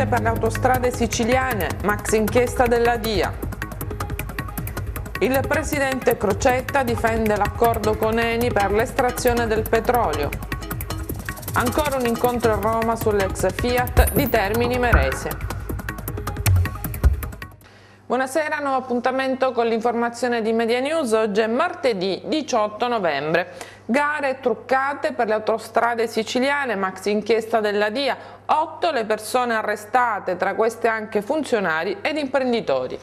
Niente per le autostrade siciliane, max inchiesta della DIA. Il presidente Crocetta difende l'accordo con Eni per l'estrazione del petrolio. Ancora un incontro a Roma sull'ex Fiat di Termini Merese. Buonasera, nuovo appuntamento con l'informazione di Media News. Oggi è martedì 18 novembre. Gare truccate per le autostrade siciliane, max inchiesta della DIA, 8 le persone arrestate, tra queste anche funzionari ed imprenditori.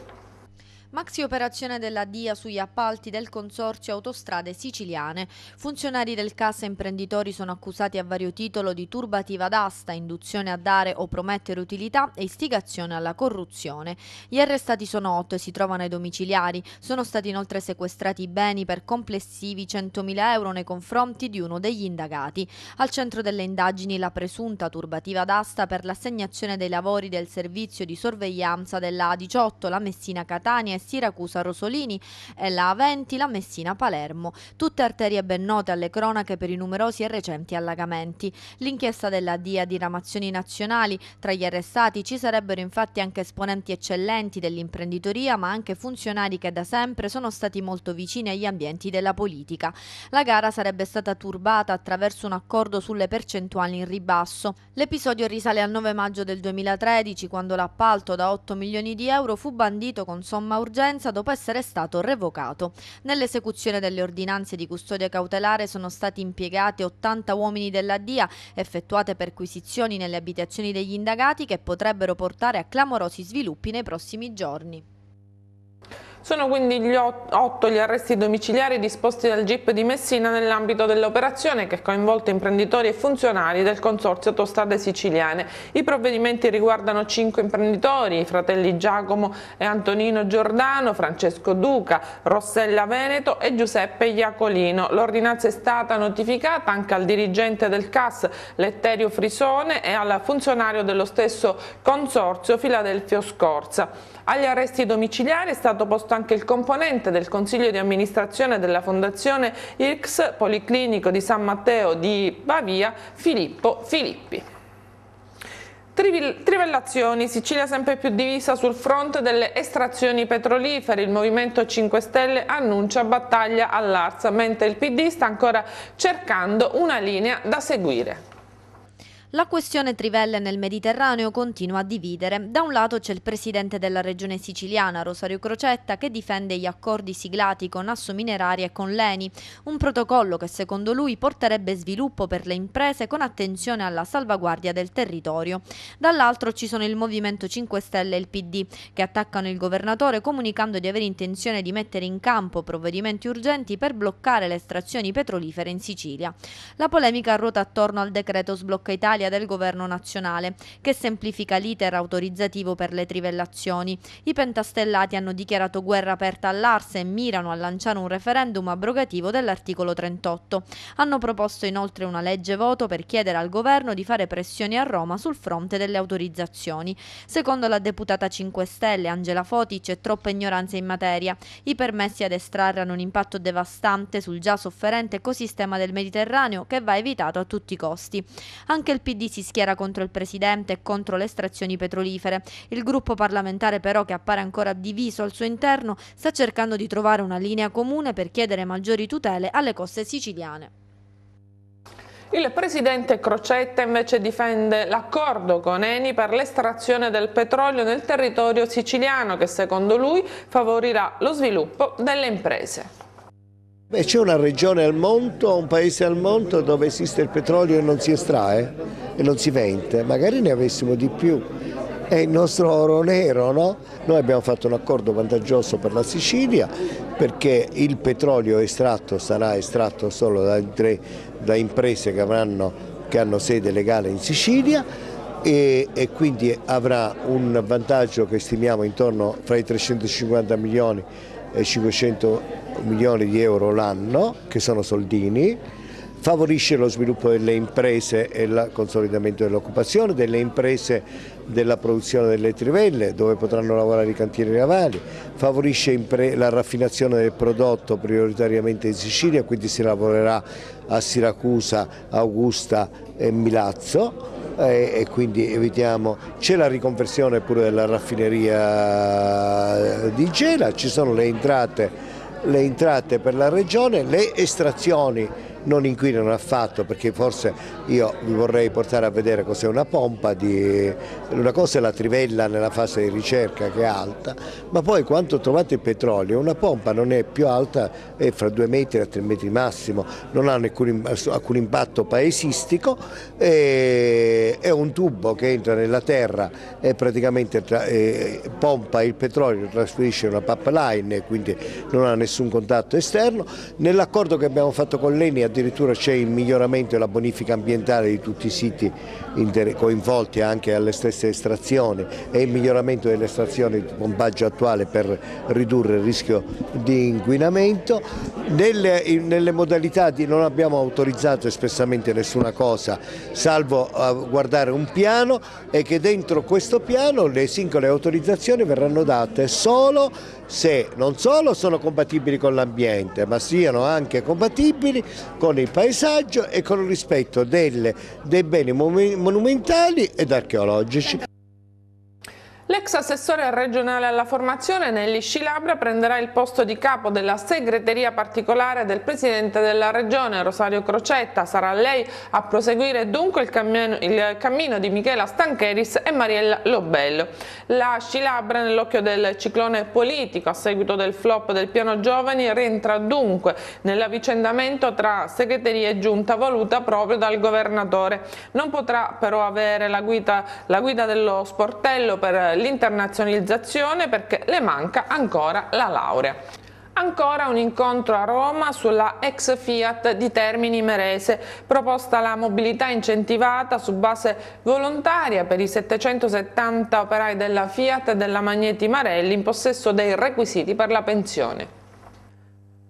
Maxi operazione della DIA sugli appalti del Consorzio Autostrade Siciliane. Funzionari del CAS e imprenditori sono accusati a vario titolo di turbativa d'asta, induzione a dare o promettere utilità e istigazione alla corruzione. Gli arrestati sono otto e si trovano ai domiciliari. Sono stati inoltre sequestrati i beni per complessivi 100.000 euro nei confronti di uno degli indagati. Al centro delle indagini la presunta turbativa d'asta per l'assegnazione dei lavori del servizio di sorveglianza della A18, la Messina Catania Siracusa, Rosolini e eh, la A20, la Messina, Palermo. Tutte arterie ben note alle cronache per i numerosi e recenti allagamenti. L'inchiesta della DIA di ramazioni nazionali, tra gli arrestati ci sarebbero infatti anche esponenti eccellenti dell'imprenditoria, ma anche funzionari che da sempre sono stati molto vicini agli ambienti della politica. La gara sarebbe stata turbata attraverso un accordo sulle percentuali in ribasso. L'episodio risale al 9 maggio del 2013, quando l'appalto da 8 milioni di euro fu bandito con somma urgente urgenza dopo essere stato revocato. Nell'esecuzione delle ordinanze di custodia cautelare sono stati impiegati 80 uomini della DIA, effettuate perquisizioni nelle abitazioni degli indagati che potrebbero portare a clamorosi sviluppi nei prossimi giorni. Sono quindi gli otto gli arresti domiciliari disposti dal GIP di Messina nell'ambito dell'operazione che ha coinvolto imprenditori e funzionari del Consorzio Autostrade Siciliane. I provvedimenti riguardano cinque imprenditori, i fratelli Giacomo e Antonino Giordano, Francesco Duca, Rossella Veneto e Giuseppe Iacolino. L'ordinanza è stata notificata anche al dirigente del CAS Letterio Frisone e al funzionario dello stesso Consorzio Filadelfio Scorza. Agli arresti domiciliari è stato posto proposto anche il componente del Consiglio di amministrazione della Fondazione IRCS Policlinico di San Matteo di Pavia, Filippo Filippi. Trivellazioni, Sicilia sempre più divisa sul fronte delle estrazioni petrolifere, il Movimento 5 Stelle annuncia battaglia all'Arsa, mentre il PD sta ancora cercando una linea da seguire. La questione trivelle nel Mediterraneo continua a dividere. Da un lato c'è il presidente della regione siciliana, Rosario Crocetta, che difende gli accordi siglati con Asso Mineraria e con Leni, un protocollo che secondo lui porterebbe sviluppo per le imprese con attenzione alla salvaguardia del territorio. Dall'altro ci sono il Movimento 5 Stelle e il PD, che attaccano il governatore comunicando di avere intenzione di mettere in campo provvedimenti urgenti per bloccare le estrazioni petrolifere in Sicilia. La polemica ruota attorno al decreto Sblocca Italia Italia del Governo nazionale, che semplifica l'iter autorizzativo per le trivellazioni. I pentastellati hanno dichiarato guerra aperta all'Arse e mirano a lanciare un referendum abrogativo dell'articolo 38. Hanno proposto inoltre una legge voto per chiedere al Governo di fare pressioni a Roma sul fronte delle autorizzazioni. Secondo la deputata 5 Stelle Angela Foti c'è troppa ignoranza in materia. I permessi ad estrarre hanno un impatto devastante sul già sofferente ecosistema del Mediterraneo che va evitato a tutti i costi. Anche il PD si schiera contro il Presidente e contro le estrazioni petrolifere. Il gruppo parlamentare però, che appare ancora diviso al suo interno, sta cercando di trovare una linea comune per chiedere maggiori tutele alle coste siciliane. Il presidente Crocetta invece difende l'accordo con Eni per l'estrazione del petrolio nel territorio siciliano che secondo lui favorirà lo sviluppo delle imprese. Beh, c'è una regione al mondo, un paese al mondo dove esiste il petrolio e non si estrae e non si vende, magari ne avessimo di più. È il nostro oro nero, no? Noi abbiamo fatto un accordo vantaggioso per la Sicilia perché il petrolio estratto sarà estratto solo da, da imprese che, avranno, che hanno sede legale in Sicilia e, e, quindi avrà un vantaggio che stimiamo intorno fra i 350 milioni e 500 milioni milioni di euro l'anno, che sono soldini, favorisce lo sviluppo delle imprese e il consolidamento dell'occupazione, delle imprese della produzione delle trivelle dove potranno lavorare i cantieri navali, favorisce la raffinazione del prodotto prioritariamente in Sicilia, quindi si lavorerà a Siracusa, Augusta e Milazzo eh, e quindi evitiamo, c'è la riconversione pure della raffineria di Gela, ci sono le entrate le entrate per la regione, le estrazioni non inquinano affatto perché forse io vi vorrei portare a vedere cos'è una pompa, di... una cosa è la trivella nella fase di ricerca che è alta, ma poi quando trovate il petrolio una pompa non è più alta, è fra 2 metri a 3 metri massimo, non ha alcun, alcun impatto paesistico, e... è un tubo che entra nella terra e praticamente tra... e pompa il petrolio, trasferisce una pipeline, quindi non ha nessun contatto esterno. Nell'accordo che abbiamo fatto con l'Eni addirittura c'è il miglioramento e la bonifica ambientale di tutti i siti coinvolti anche alle stesse estrazioni e il miglioramento dell'estrazione di pompaggio attuale per ridurre il rischio di inquinamento. Nelle, nelle modalità di, non abbiamo autorizzato espressamente nessuna cosa salvo eh, guardare un piano e che dentro questo piano le singole autorizzazioni verranno date solo se non solo sono compatibili con l'ambiente ma siano anche compatibili con il paesaggio e con il rispetto delle, dei beni monumentali ed archeologici. L'ex assessore regionale alla formazione Nelly Scilabra prenderà il posto di capo della segreteria particolare del presidente della regione Rosario Crocetta. Sarà lei a proseguire dunque il cammino, il cammino di Michela Stancheris e Mariella Lobello. La Scilabra nell'occhio del ciclone politico a seguito del flop del piano giovani rientra dunque nell'avvicendamento tra segreteria e giunta voluta proprio dal governatore. Non potrà però avere la guida, la guida dello sportello per l'internazionalizzazione perché le manca ancora la laurea. Ancora un incontro a Roma sulla ex Fiat di Termini Merese, proposta la mobilità incentivata su base volontaria per i 770 operai della Fiat e della Magneti Marelli in possesso dei requisiti per la pensione.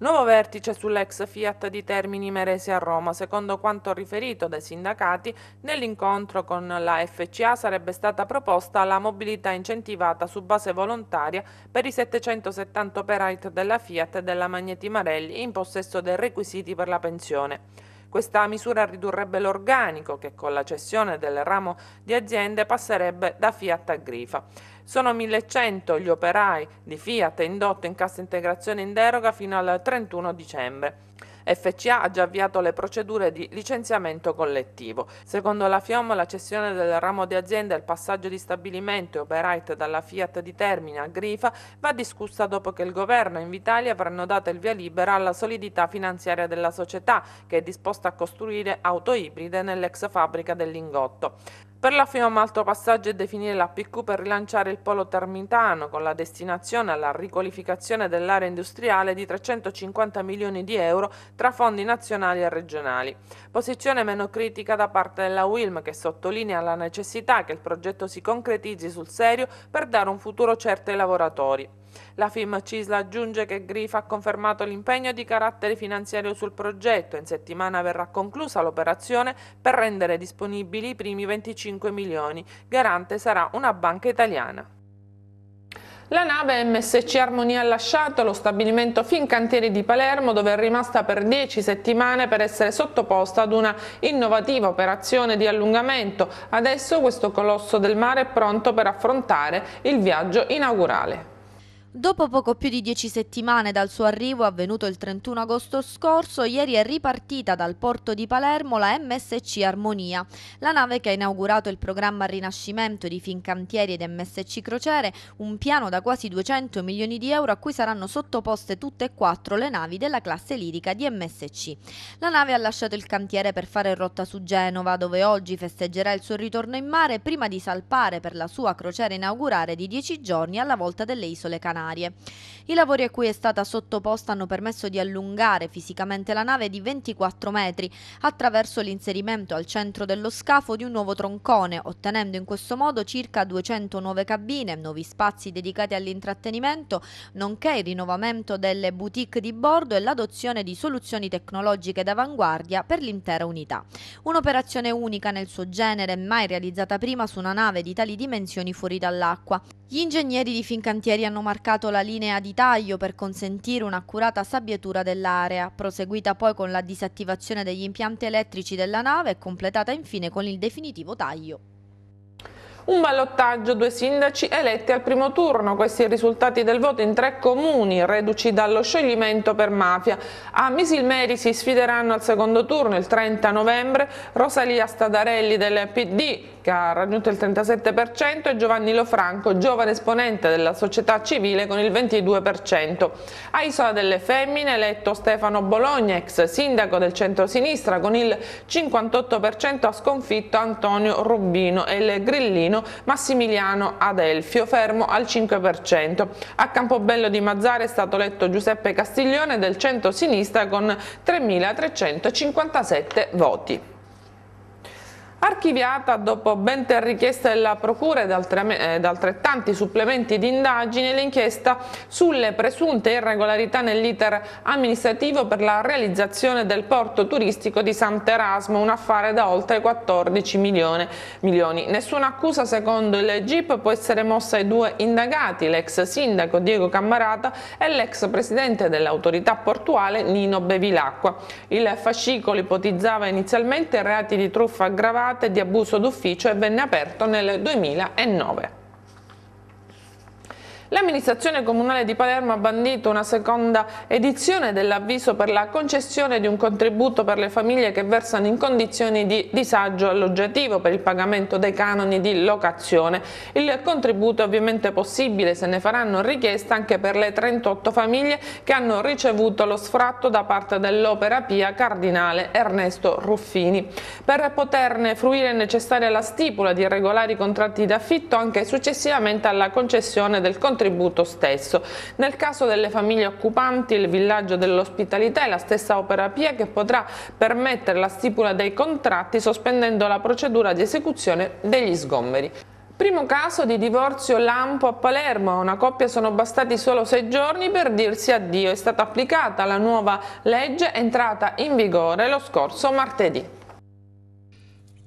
Nuovo vertice sull'ex Fiat di Termini Merese a Roma. Secondo quanto riferito dai sindacati, nell'incontro con la FCA sarebbe stata proposta la mobilità incentivata su base volontaria per i 770 operai della Fiat e della Magneti Marelli in possesso dei requisiti per la pensione. Questa misura ridurrebbe l'organico che con la cessione del ramo di aziende passerebbe da Fiat a Grifa. Sono 1100 gli operai di Fiat indotto in cassa integrazione in deroga fino al 31 dicembre. FCA ha già avviato le procedure di licenziamento collettivo. Secondo la FIOM, la cessione del ramo di azienda e il passaggio di stabilimento e operate dalla Fiat di Termini a Grifa va discussa dopo che il governo e Invitalia avranno dato il via libera alla solidità finanziaria della società, che è disposta a costruire auto ibride nell'ex fabbrica del Lingotto. Per la FIOM Alto Passaggio è definire la PQ per rilanciare il polo termitano con la destinazione alla riqualificazione dell'area industriale di 350 milioni di euro tra fondi nazionali e regionali. Posizione meno critica da parte della WILM che sottolinea la necessità che il progetto si concretizzi sul serio per dare un futuro certo ai lavoratori. La FIM Cisla aggiunge che Grif ha confermato l'impegno di carattere finanziario sul progetto. In settimana verrà conclusa l'operazione per rendere disponibili i primi 25 milioni. Garante sarà una banca italiana. La nave MSC Armonia ha lasciato lo stabilimento Fincantieri di Palermo dove è rimasta per 10 settimane per essere sottoposta ad una innovativa operazione di allungamento. Adesso questo colosso del mare è pronto per affrontare il viaggio inaugurale. Dopo poco più di dieci settimane dal suo arrivo avvenuto il 31 agosto scorso, ieri è ripartita dal porto di Palermo la MSC Armonia, la nave che ha inaugurato il programma Rinascimento di Fincantieri ed MSC Crociere, un piano da quasi 200 milioni di euro a cui saranno sottoposte tutte e quattro le navi della classe lirica di MSC. La nave ha lasciato il cantiere per fare rotta su Genova, dove oggi festeggerà il suo ritorno in mare prima di salpare per la sua crociera inaugurale di dieci giorni alla volta delle isole Canarie. Canarie. I lavori a cui è stata sottoposta hanno permesso di allungare fisicamente la nave di 24 metri attraverso l'inserimento al centro dello scafo di un nuovo troncone, ottenendo in questo modo circa 200 nuove cabine, nuovi spazi dedicati all'intrattenimento, nonché il rinnovamento delle boutique di bordo e l'adozione di soluzioni tecnologiche d'avanguardia per l'intera unità. Un'operazione unica nel suo genere, mai realizzata prima su una nave di tali dimensioni fuori dall'acqua. Gli ingegneri di Fincantieri hanno marcato varcato la linea di taglio per consentire un'accurata sabbiatura dell'area, proseguita poi con la disattivazione degli impianti elettrici della nave e completata infine con il definitivo taglio un ballottaggio, due sindaci eletti al primo turno. Questi i risultati del voto in tre comuni, reduci dallo scioglimento per mafia. A Misilmeri si sfideranno al secondo turno il 30 novembre Rosalia Stadarelli del PD, che ha raggiunto il 37%, e Giovanni Lofranco, giovane esponente della società civile, con il 22%. A Isola delle Femmine, eletto Stefano Bologna, ex sindaco del centro-sinistra, con il 58%, ha sconfitto Antonio Rubino e il grillino Torino, Massimiliano Adelfio, fermo al 5%. A Campobello di Mazzara è stato eletto Giuseppe Castiglione del centro-sinistra con 3.357 voti archiviata dopo ben tre richieste della Procura ed, altrettanti supplementi di indagine l'inchiesta sulle presunte irregolarità nell'iter amministrativo per la realizzazione del porto turistico di Sant'Erasmo, un affare da oltre 14 milioni. milioni. Nessuna accusa secondo il GIP può essere mossa ai due indagati, l'ex sindaco Diego Cammarata e l'ex presidente dell'autorità portuale Nino Bevilacqua. Il fascicolo ipotizzava inizialmente reati di truffa aggravata reati di abuso d'ufficio e venne aperto nel 2009. L'amministrazione comunale di Palermo ha bandito una seconda edizione dell'avviso per la concessione di un contributo per le famiglie che versano in condizioni di disagio alloggiativo per il pagamento dei canoni di locazione. Il contributo è ovviamente possibile se ne faranno richiesta anche per le 38 famiglie che hanno ricevuto lo sfratto da parte dell'Opera Pia Cardinale Ernesto Ruffini. Per poterne fruire è necessaria la stipula di regolari contratti d'affitto anche successivamente alla concessione del contributo contributo stesso. Nel caso delle famiglie occupanti, il villaggio dell'ospitalità è la stessa opera Pia che potrà permettere la stipula dei contratti sospendendo la procedura di esecuzione degli sgomberi. Primo caso di divorzio lampo a Palermo, a una coppia sono bastati solo sei giorni per dirsi addio, è stata applicata la nuova legge entrata in vigore lo scorso martedì.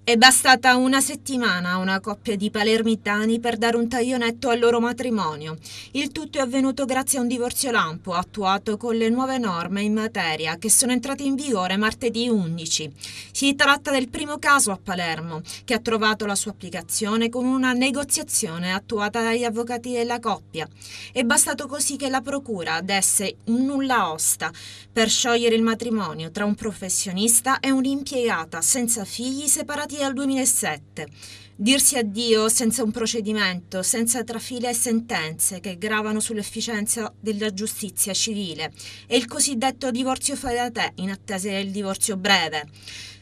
È bastata una settimana a una coppia di palermitani per dare un taglionetto al loro matrimonio. Il tutto è avvenuto grazie a un divorzio lampo attuato con le nuove norme in materia che sono entrate in vigore martedì 11. Si tratta del primo caso a Palermo che ha trovato la sua applicazione con una negoziazione attuata dagli avvocati della coppia. È bastato così che la procura desse un nulla osta per sciogliere il matrimonio tra un professionista e un'impiegata senza figli separati passati dal 2007. Dirsi addio senza un procedimento, senza trafile e sentenze che gravano sull'efficienza della giustizia civile e il cosiddetto divorzio fai da te in attesa del divorzio breve.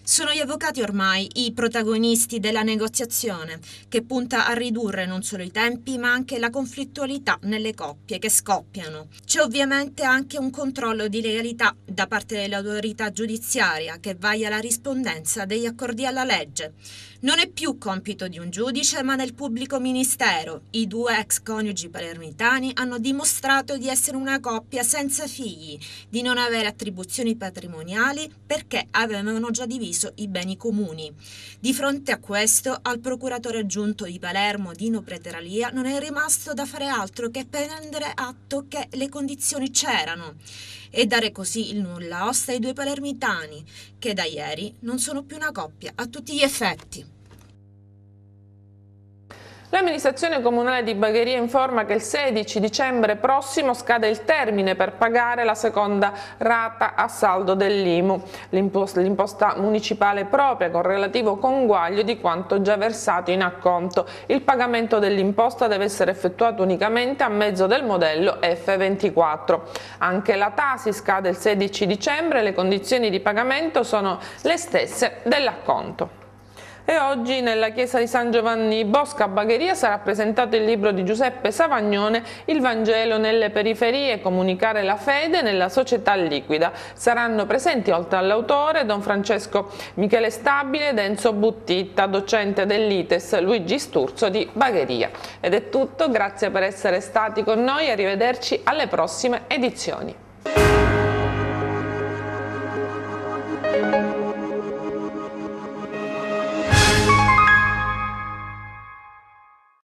Sono gli avvocati ormai i protagonisti della negoziazione, che punta a ridurre non solo i tempi ma anche la conflittualità nelle coppie che scoppiano. C'è ovviamente anche un controllo di legalità da parte dell'autorità giudiziaria che vaia la rispondenza degli accordi alla legge. Non è più compito di un giudice ma del pubblico ministero. I due ex coniugi palermitani hanno dimostrato di essere una coppia senza figli, di non avere attribuzioni patrimoniali perché avevano già diviso i beni comuni. Di fronte a questo, al procuratore aggiunto di Palermo, Dino Preteralia, non è rimasto da fare altro che prendere atto che le condizioni c'erano e dare così il nulla osta ai due palermitani, che da ieri non sono più una coppia a tutti gli effetti. L'amministrazione comunale di Bagheria informa che il 16 dicembre prossimo scade il termine per pagare la seconda rata a saldo dell'IMU, l'imposta municipale propria con relativo conguaglio di quanto già versato in acconto. Il pagamento dell'imposta deve essere effettuato unicamente a mezzo del modello F24. Anche la TASI scade il 16 dicembre e le condizioni di pagamento sono le stesse dell'acconto e oggi nella chiesa di San Giovanni Bosca a Bagheria sarà presentato il libro di Giuseppe Savagnone Il Vangelo nelle periferie, comunicare la fede nella società liquida. Saranno presenti oltre all'autore Don Francesco Michele Stabile ed Enzo Buttitta, docente dell'ITES Luigi Sturzo di Bagheria. Ed è tutto, grazie per essere stati con noi, arrivederci alle prossime edizioni.